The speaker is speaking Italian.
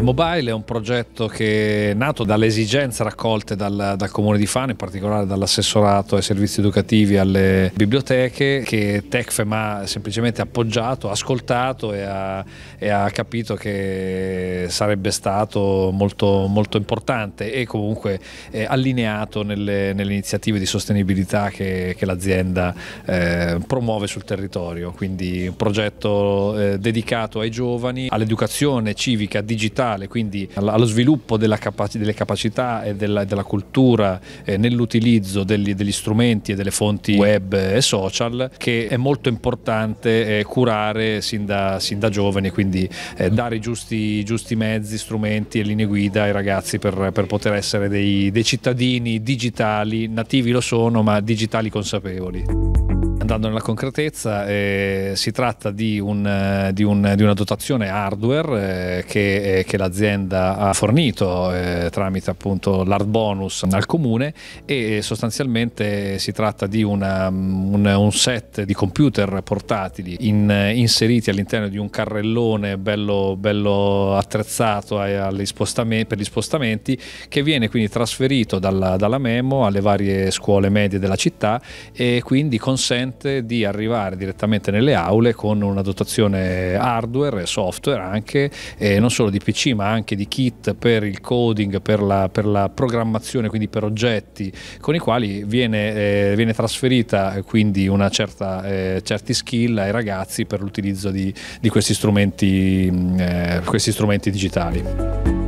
Fame Mobile è un progetto che è nato dalle esigenze raccolte dal, dal comune di Fano, in particolare dall'assessorato ai servizi educativi alle biblioteche, che Tecfem ha semplicemente appoggiato, ascoltato e ha, e ha capito che sarebbe stato molto, molto importante e comunque eh, allineato nelle, nelle, iniziative di sostenibilità che, che l'azienda eh, promuove sul territorio. Quindi un progetto eh, dedicato ai giovani, all'educazione civica digitale culturale, quindi allo sviluppo capaci delle capacità e della, della cultura eh, nell'utilizzo degli, degli, strumenti e delle fonti web e social che è molto importante eh, curare sin da, sin da, giovani, quindi eh, dare i giusti, giusti, mezzi, strumenti e linee guida ai ragazzi per, per poter essere dei, dei cittadini digitali, nativi lo sono ma digitali consapevoli. Andando nella concretezza, eh, si tratta di, un, eh, di, un, di, una dotazione hardware eh, che, eh, che l'azienda ha fornito eh, tramite appunto l'hard bonus al comune e eh, sostanzialmente si tratta di una, mm, un, un, set di computer portatili in, inseriti all'interno di un carrellone bello, bello attrezzato per gli spostamenti che viene quindi trasferito dalla, dalla Memo alle varie scuole medie della città e quindi consente consente di arrivare direttamente nelle aule con una dotazione hardware e software anche, eh, non solo di PC ma anche di kit per il coding, per la, per la programmazione, quindi per oggetti con i quali viene, eh, viene trasferita eh, quindi una certa, eh, certi skill ai ragazzi per l'utilizzo di, di questi, strumenti, mm, eh, questi strumenti digitali.